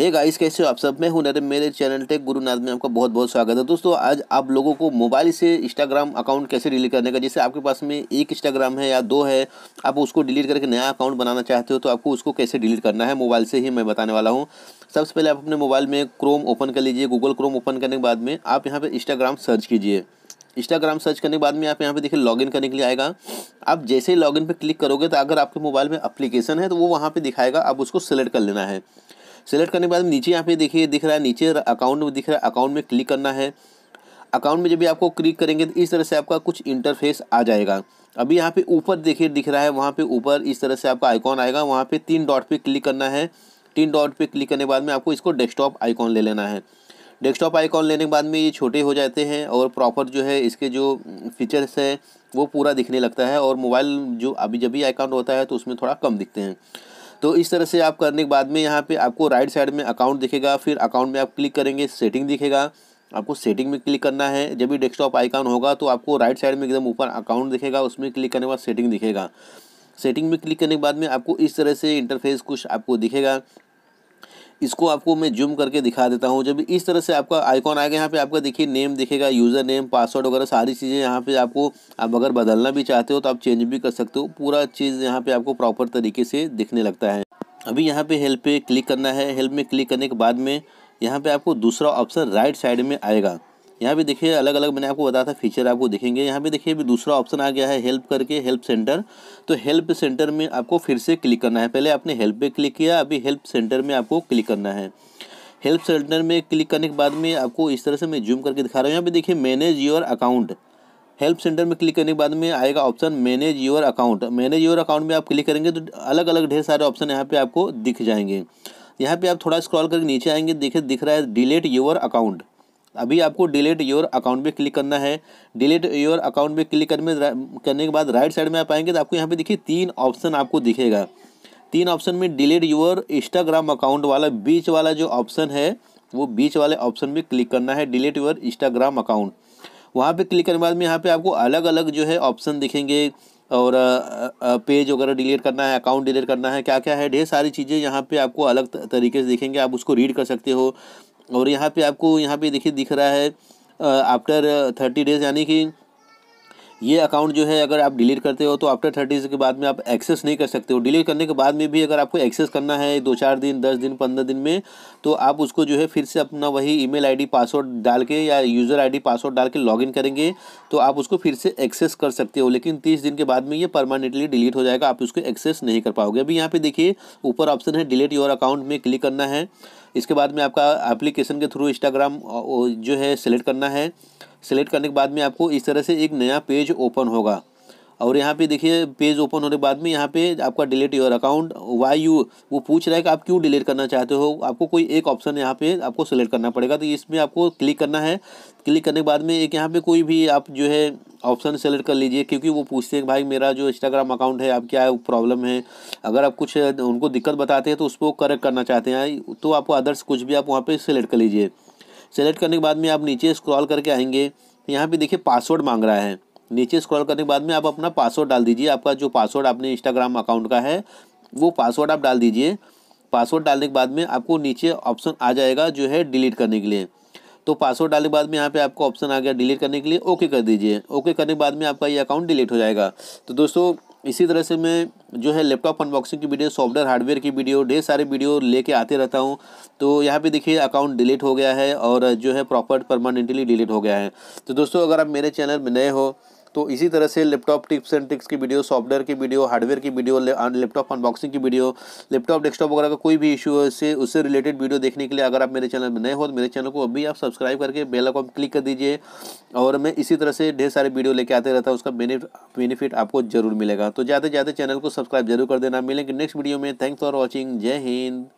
hey guys कैसे हो आप सब मैं हूं नरेंद्र मेरे चैनल टेक गुरु नाथ में आपका बहुत बहुत स्वागत है दोस्तों आज आप लोगों को मोबाइल से इंस्टाग्राम अकाउंट कैसे डिलीट करने का जैसे आपके पास में एक इंस्टाग्राम है या दो है आप उसको डिलीट करके नया अकाउंट बनाना चाहते हो तो आपको उसको कैसे डिलीट करना है मोबाइल से ही मैं बताने वाला हूँ सबसे पहले आप अपने मोबाइल में क्रोम ओपन कर लीजिए गूगल क्रोम ओपन करने के बाद में आप यहाँ पर इंस्टाग्राम सर्च कीजिए इंस्टाग्राम सर्च करने के बाद में आप यहाँ पे देखिए लॉगिन करने के लिए आएगा आप जैसे ही लॉगिन पे क्लिक करोगे तो अगर आपके मोबाइल में एप्लीकेशन है तो वो वहाँ पे दिखाएगा आप उसको सेलेक्ट कर लेना है सेलेक्ट करने के बाद नीचे यहाँ पे देखिए दिख रहा है नीचे अकाउंट में दिख रहा है अकाउंट में क्लिक करना है अकाउंट में जब भी आपको क्लिक करेंगे तो इस तरह से आपका कुछ इंटरफेस आ जाएगा अभी यहाँ पे ऊपर देखिए दिख रहा है वहाँ पे ऊपर इस तरह से आपका आइकॉन आएगा वहाँ पे तीन डॉट पे क्लिक करना है तीन डॉट पे क्लिक करने के बाद में आपको इसको डेस्कटॉप आइकॉन ले लेना है डेस्कटॉप आइकॉन लेने के बाद में ये छोटे हो जाते हैं और प्रॉपर जो है इसके जो फीचर्स हैं वो पूरा दिखने लगता है और मोबाइल जो अभी जब भी आइकॉन होता है तो उसमें थोड़ा कम दिखते हैं तो इस तरह से आप करने के बाद में यहाँ पे आपको राइट साइड में अकाउंट दिखेगा फिर अकाउंट में आप क्लिक करेंगे सेटिंग दिखेगा आपको सेटिंग में क्लिक करना है जब भी डेस्कटॉप आइकॉन होगा तो आपको राइट साइड में एकदम ऊपर अकाउंट दिखेगा उसमें क्लिक करने के बाद सेटिंग दिखेगा सेटिंग में क्लिक करने के बाद में आपको इस तरह से इंटरफेस कुछ आपको दिखेगा इसको आपको मैं जूम करके दिखा देता हूँ जब इस तरह से आपका आइकॉन आएगा यहाँ पे आपका देखिए नेम दिखेगा यूज़र नेम पासवर्ड वगैरह सारी चीज़ें यहाँ पे आपको आप अगर बदलना भी चाहते हो तो आप चेंज भी कर सकते हो पूरा चीज़ यहाँ पे आपको प्रॉपर तरीके से दिखने लगता है अभी यहाँ पे हेल्प पे क्लिक करना है हेल्प में क्लिक करने के बाद में यहाँ पर आपको दूसरा ऑप्शन राइट साइड में आएगा यहाँ भी देखिए अलग अलग मैंने आपको बताया था फीचर आपको दिखेंगे यहाँ भी देखिए अभी दूसरा ऑप्शन आ गया है हेल्प करके हेल्प सेंटर तो हेल्प सेंटर में आपको फिर से क्लिक करना है पहले आपने हेल्प पे क्लिक किया अभी हेल्प सेंटर में आपको क्लिक करना है हेल्प सेंटर में क्लिक करने के बाद में आपको इस तरह से मैं जूम करके दिखा रहा हूँ यहाँ पर देखिए manage your account help centre में क्लिक करने के बाद में आएगा option manage your account manage your account में आप क्लिक करेंगे तो अलग अलग ढेर सारे ऑप्शन यहाँ पर आपको दिख जाएंगे यहाँ पे आप थोड़ा स्क्रॉल करके नीचे आएंगे देखिए दिख रहा है डिलीट योर अकाउंट अभी आपको डिलीट योर अकाउंट पे क्लिक करना है डिलीट योर अकाउंट पे क्लिक करने करने के बाद राइट साइड में आप आएंगे तो आपको यहाँ पे देखिए तीन ऑप्शन आपको दिखेगा तीन ऑप्शन में डिलीट योर इंस्टाग्राम अकाउंट वाला बीच वाला जो ऑप्शन है वो बीच वाले ऑप्शन में क्लिक करना है डिलीट योर इंस्टाग्राम अकाउंट वहाँ पर क्लिक करने के बाद में यहाँ पर आपको अलग अलग जो है ऑप्शन दिखेंगे और पेज वगैरह डिलीट करना है अकाउंट डिलीट करना है क्या क्या है ढेर सारी चीज़ें यहाँ पे आपको अलग तरीके से देखेंगे आप उसको रीड कर सकते हो और यहाँ पे आपको यहाँ पे देखिए दिख रहा है आफ्टर थर्टी डेज़ यानी कि ये अकाउंट जो है अगर आप डिलीट करते हो तो आफ्टर थर्टी के बाद में आप एक्सेस नहीं कर सकते हो डिलीट करने के बाद में भी अगर आपको एक्सेस करना है दो चार दिन दस दिन पंद्रह दिन में तो आप उसको जो है फिर से अपना वही ईमेल आईडी पासवर्ड डाल के या यूज़र आईडी पासवर्ड डाल के इन करेंगे तो आप उसको फिर से एक्सेस कर सकते हो लेकिन तीस दिन के बाद में ये परमानेंटली डिलीट हो जाएगा आप उसको एक्सेस नहीं कर पाओगे अभी यहाँ पर देखिए ऊपर ऑप्शन है डिलीट योर अकाउंट में क्लिक करना है इसके बाद में आपका एप्लीकेशन के थ्रू इंस्टाग्राम जो है सेलेक्ट करना है सेलेक्ट करने के बाद में आपको इस तरह से एक नया पेज ओपन होगा और यहाँ पे देखिए पेज ओपन होने के बाद में यहाँ पे आपका delete your account why you वो पूछ रहा है कि आप क्यों डिलीट करना चाहते हो आपको कोई एक ऑप्शन यहाँ पे आपको सेलेक्ट करना पड़ेगा तो इसमें आपको क्लिक करना है क्लिक करने के बाद में एक यहाँ पे कोई भी आप जो है ऑप्शन सेलेक्ट कर लीजिए क्योंकि वो पूछते हैं भाई मेरा जो इंस्टाग्राम अकाउंट है आप क्या प्रॉब्लम है अगर आप कुछ उनको दिक्कत बताते हैं तो उसको करेक्ट करना चाहते हैं तो आपको अदर्स कुछ भी आप वहाँ पर सेलेक्ट कर लीजिए सेलेक्ट करने के बाद में आप नीचे स्क्रॉल करके आएंगे तो यहाँ पे देखिए पासवर्ड मांग रहा है नीचे स्क्रॉल करने के बाद में आप अपना पासवर्ड डाल दीजिए आपका जो पासवर्ड आपने इंस्टाग्राम अकाउंट का है वो पासवर्ड आप डाल दीजिए पासवर्ड डालने के बाद में आपको नीचे ऑप्शन आ जाएगा जो है डिलीट करने के लिए तो पासवर्ड डालने के बाद में यहाँ पे आपको ऑप्शन आ गया डिलीट करने के लिए ओके कर दीजिए ओके करने के बाद में आपका ये अकाउंट डिलीट हो जाएगा तो दोस्तों इसी तरह से मैं जो है लैपटॉप अनबॉक्सिंग की वीडियो सॉफ्टवेयर हार्डवेयर की वीडियो ढेर सारे वीडियो लेके आते रहता हूँ तो यहाँ पे देखिए अकाउंट डिलीट हो गया है और जो है प्रॉपर परमानेंटली डिलीट हो गया है तो दोस्तों अगर आप मेरे चैनल में नए हो तो इसी तरह से लैपटॉप टिप्स एंड ट्रिक्स की वीडियो सॉफ्टवेयर की वीडियो हार्डवेयर की वीडियो लैपटॉप अनबॉक्सिंग की वीडियो लैपटॉप डेस्कटॉप वगैरह का कोई भी इशू है इससे उससे रिलेटेड वीडियो देखने के लिए अगर आप मेरे चैनल में नए हो तो मेरे चैनल को अभी आप सब्सक्राइब करके बेल आइकॉन क्लिक कर दीजिए और मैं इसी तरह से ढेर सारे वीडियो लेके आते रहता हूँ उसका बेनिफिट आपको जरूर मिलेगा तो ज़्यादा से ज़्यादा चैनल को सब्सक्राइब जरूर कर देना मिलेंगे नेक्स्ट वीडियो में थैंक्स फॉर वॉचिंग जय हिंद